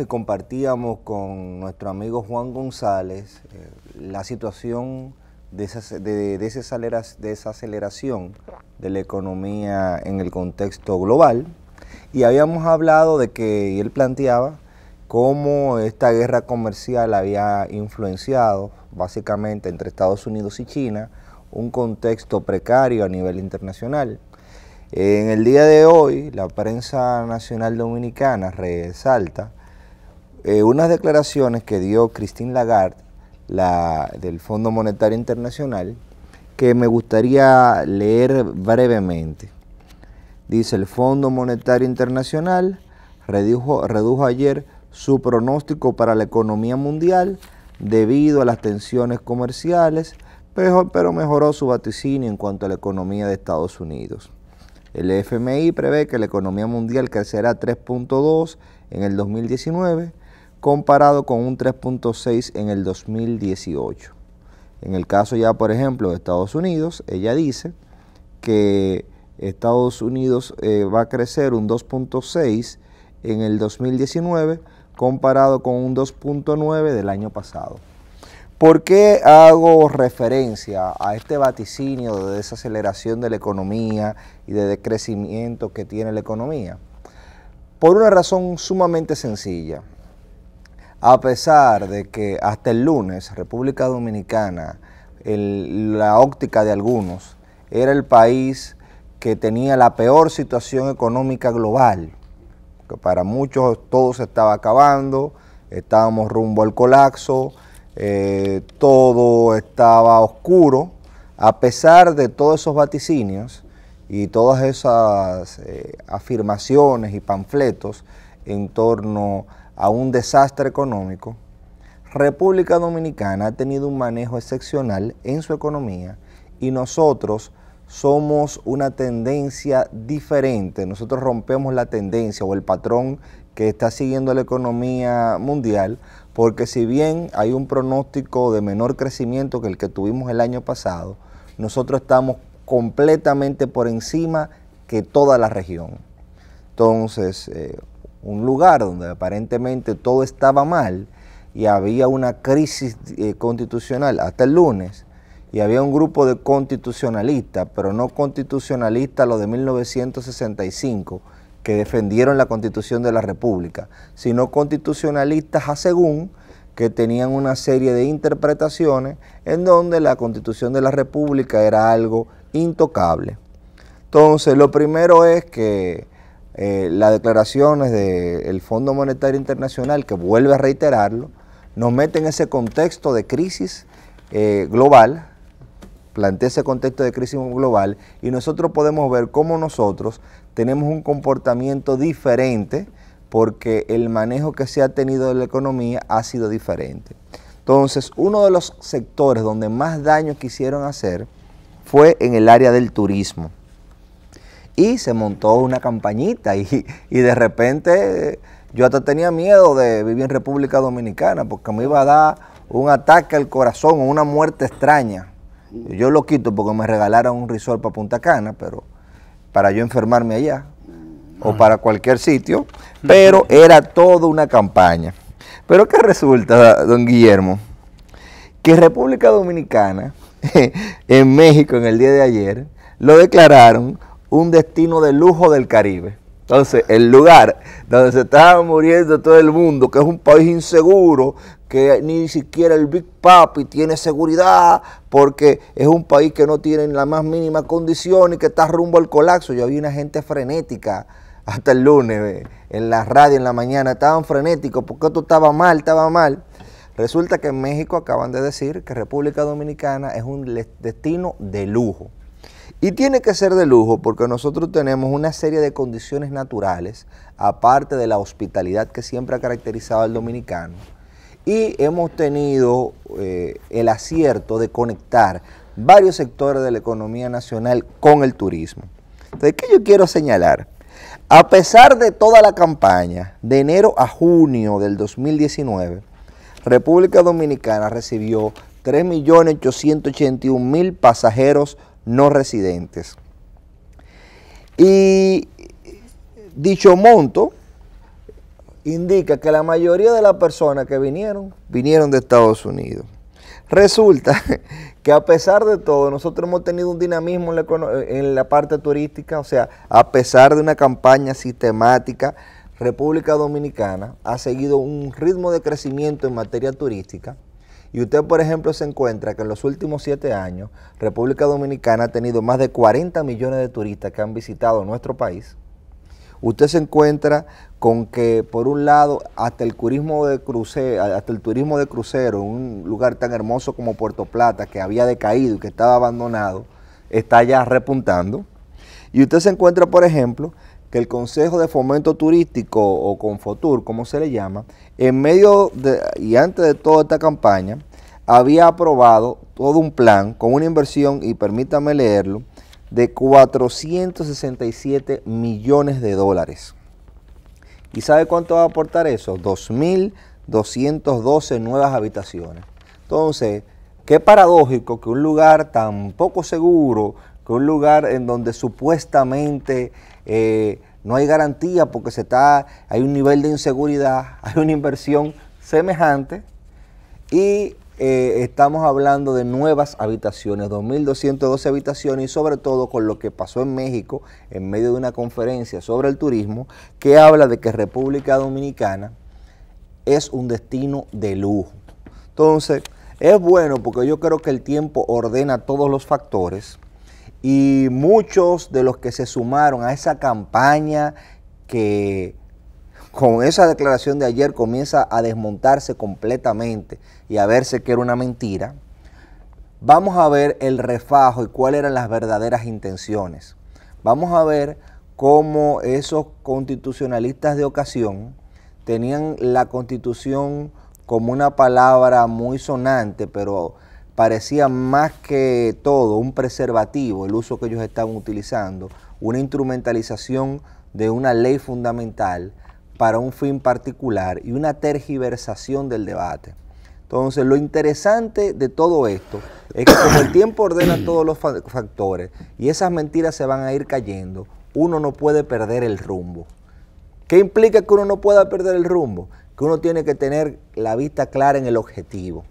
y compartíamos con nuestro amigo Juan González eh, la situación de, esa de, de, desaceleración de la economía en el contexto global y habíamos hablado de que y él planteaba cómo esta guerra comercial había influenciado básicamente entre Estados Unidos y China un contexto precario a nivel internacional. En el día de hoy, la prensa nacional dominicana resalta eh, unas declaraciones que dio Christine Lagarde, la del Fondo Monetario Internacional, que me gustaría leer brevemente. Dice el Fondo Monetario Internacional redujo, redujo ayer su pronóstico para la economía mundial debido a las tensiones comerciales, pero, pero mejoró su vaticinio en cuanto a la economía de Estados Unidos. El FMI prevé que la economía mundial crecerá 3.2 en el 2019 comparado con un 3.6 en el 2018. En el caso ya, por ejemplo, de Estados Unidos, ella dice que Estados Unidos eh, va a crecer un 2.6 en el 2019 comparado con un 2.9 del año pasado. ¿Por qué hago referencia a este vaticinio de desaceleración de la economía y de decrecimiento que tiene la economía? Por una razón sumamente sencilla a pesar de que hasta el lunes República Dominicana, en la óptica de algunos, era el país que tenía la peor situación económica global, que para muchos todo se estaba acabando, estábamos rumbo al colapso, eh, todo estaba oscuro, a pesar de todos esos vaticinios y todas esas eh, afirmaciones y panfletos en torno a un desastre económico, República Dominicana ha tenido un manejo excepcional en su economía y nosotros somos una tendencia diferente. Nosotros rompemos la tendencia o el patrón que está siguiendo la economía mundial, porque si bien hay un pronóstico de menor crecimiento que el que tuvimos el año pasado, nosotros estamos completamente por encima que toda la región. Entonces, eh, un lugar donde aparentemente todo estaba mal y había una crisis eh, constitucional hasta el lunes y había un grupo de constitucionalistas, pero no constitucionalistas los de 1965 que defendieron la constitución de la República, sino constitucionalistas a según que tenían una serie de interpretaciones en donde la constitución de la República era algo intocable. Entonces, lo primero es que eh, las declaraciones del Fondo Monetario Internacional, que vuelve a reiterarlo, nos mete en ese contexto de crisis eh, global, plantea ese contexto de crisis global, y nosotros podemos ver cómo nosotros tenemos un comportamiento diferente porque el manejo que se ha tenido de la economía ha sido diferente. Entonces, uno de los sectores donde más daño quisieron hacer fue en el área del turismo y se montó una campañita y, de repente yo hasta tenía miedo de vivir en República Dominicana porque me iba a dar un ataque al corazón o una muerte extraña. Yo lo quito porque me regalaron un resort para Punta Cana, pero para yo enfermarme allá o para cualquier sitio, pero era toda una campaña. Pero ¿qué resulta, don Guillermo? Que República Dominicana, en México, en el día de ayer, lo declararon un destino de lujo del Caribe. Entonces, el lugar donde se estaba muriendo todo el mundo, que es un país inseguro, que ni siquiera el Big Papi tiene seguridad, porque es un país que no tiene la más mínima condición y que está rumbo al colapso. Yo vi una gente frenética hasta el lunes eh, en la radio en la mañana, estaban frenéticos porque esto estaba mal, estaba mal. Resulta que en México acaban de decir que República Dominicana es un destino de lujo. Y tiene que ser de lujo porque nosotros tenemos una serie de condiciones naturales, aparte de la hospitalidad que siempre ha caracterizado al dominicano, y hemos tenido eh, el acierto de conectar varios sectores de la economía nacional con el turismo. Entonces, ¿qué yo quiero señalar? A pesar de toda la campaña, de enero a junio del 2019, República Dominicana recibió 3.881.000 pasajeros no residentes. Y dicho monto indica que la mayoría de las personas que vinieron, vinieron de Estados Unidos. Resulta que a pesar de todo, nosotros hemos tenido un dinamismo en la, parte turística, o sea, a pesar de una campaña sistemática, República Dominicana ha seguido un ritmo de crecimiento en materia turística y usted, por ejemplo, se encuentra que en los últimos siete años, República Dominicana ha tenido más de 40 millones de turistas que han visitado nuestro país, usted se encuentra con que, por un lado, hasta el turismo de crucero, hasta el turismo de crucero, un lugar tan hermoso como Puerto Plata, que había decaído y que estaba abandonado, está ya repuntando. Y usted se encuentra, por ejemplo, que el Consejo de Fomento Turístico o Confotur, como se le llama, en medio de, y antes de toda esta campaña, había aprobado todo un plan con una inversión, y permítame leerlo, de 467 millones de dólares. ¿Y sabe cuánto va a aportar eso? 2.212 nuevas habitaciones. Entonces, qué paradójico que un lugar tan poco seguro, que un lugar en donde supuestamente eh, no hay garantía porque se está, hay un nivel de inseguridad, hay una inversión semejante y eh, estamos hablando de nuevas habitaciones, 2.212 habitaciones y sobre todo con lo que pasó en México en medio de una conferencia sobre el turismo que habla de que República Dominicana es un destino de lujo. Entonces, es bueno porque yo creo que el tiempo ordena todos los factores y muchos de los que se sumaron a esa campaña que con esa declaración de ayer comienza a desmontarse completamente y a verse que era una mentira, vamos a ver el refajo y cuáles eran las verdaderas intenciones. Vamos a ver cómo esos constitucionalistas de ocasión tenían la constitución como una palabra muy sonante, pero parecía más que todo un preservativo, el uso que ellos estaban utilizando, una instrumentalización de una ley fundamental para un fin particular y una tergiversación del debate. Entonces, lo interesante de todo esto es que como el tiempo ordena todos los factores y esas mentiras se van a ir cayendo, uno no puede perder el rumbo. ¿Qué implica que uno no pueda perder el rumbo? Que uno tiene que tener la vista clara en el objetivo.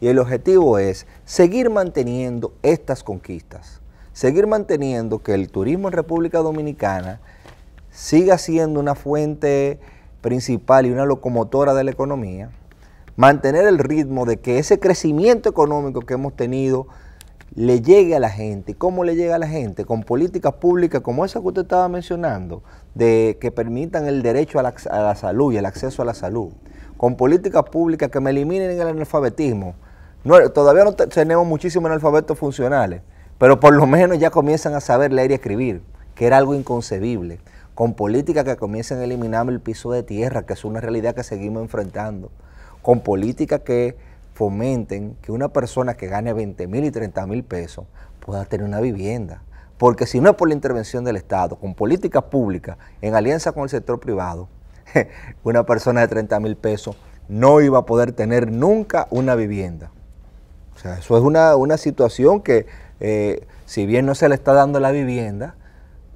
Y el objetivo es seguir manteniendo estas conquistas, seguir manteniendo que el turismo en República Dominicana siga siendo una fuente principal y una locomotora de la economía, mantener el ritmo de que ese crecimiento económico que hemos tenido le llegue a la gente. ¿Cómo le llega a la gente? Con políticas públicas como esa que usted estaba mencionando, de que permitan el derecho a la, a la salud y el acceso a la salud. Con políticas públicas que me eliminen el analfabetismo, todavía no tenemos muchísimos analfabetos funcionales, pero por lo menos ya comienzan a saber leer y escribir, que era algo inconcebible, con políticas que comiencen a eliminar el piso de tierra, que es una realidad que seguimos enfrentando, con políticas que fomenten que una persona que gane 20 mil y 30 mil pesos pueda tener una vivienda. Porque si no es por la intervención del Estado, con políticas públicas, en alianza con el sector privado, una persona de 30 mil pesos no iba a poder tener nunca una vivienda. O sea, eso es una, situación que, eh, si bien no se le está dando la vivienda,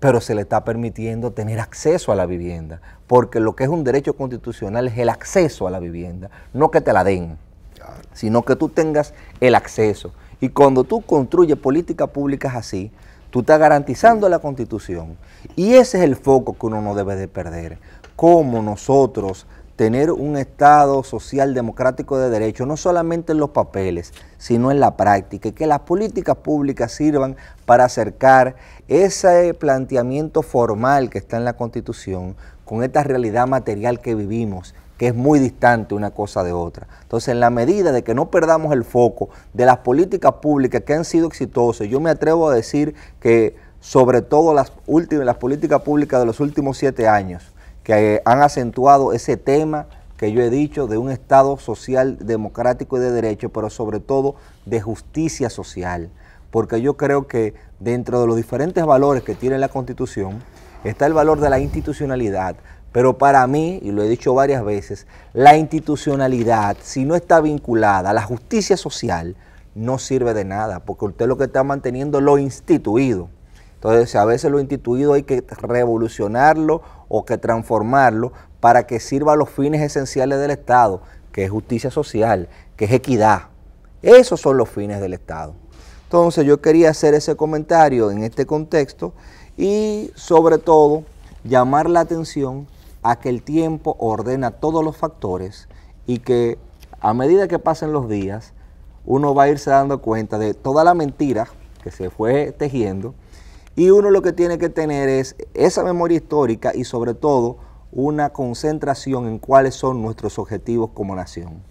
pero se le está permitiendo tener acceso a la vivienda, porque lo que es un derecho constitucional es el acceso a la vivienda, no que te la den, sino que tú tengas el acceso. Y cuando tú construyes políticas públicas así, tú estás garantizando la constitución. Y ese es el foco que uno no debe de perder. como nosotros tener un Estado social democrático de derecho, no solamente en los papeles, sino en la práctica, y que las políticas públicas sirvan para acercar ese planteamiento formal que está en la Constitución con esta realidad material que vivimos, que es muy distante una cosa de otra. Entonces, en la medida de que no perdamos el foco de las políticas públicas que han sido exitosas, yo me atrevo a decir que sobre todo las, últimas, las políticas públicas de los últimos siete años, que han acentuado ese tema que yo he dicho de un Estado social, democrático y de derecho, pero sobre todo de justicia social, porque yo creo que dentro de los diferentes valores que tiene la Constitución está el valor de la institucionalidad, pero para mí, y lo he dicho varias veces, la institucionalidad, si no está vinculada a la justicia social, no sirve de nada, porque usted lo que está manteniendo es lo instituido. Entonces, a veces lo instituido hay que revolucionarlo o que transformarlo para que sirva a los fines esenciales del Estado, que es justicia social, que es equidad. Esos son los fines del Estado. Entonces yo quería hacer ese comentario en este contexto y sobre todo llamar la atención a que el tiempo ordena todos los factores y que a medida que pasen los días uno va a irse dando cuenta de toda la mentira que se fue tejiendo y uno lo que tiene que tener es esa memoria histórica y sobre todo una concentración en cuáles son nuestros objetivos como nación.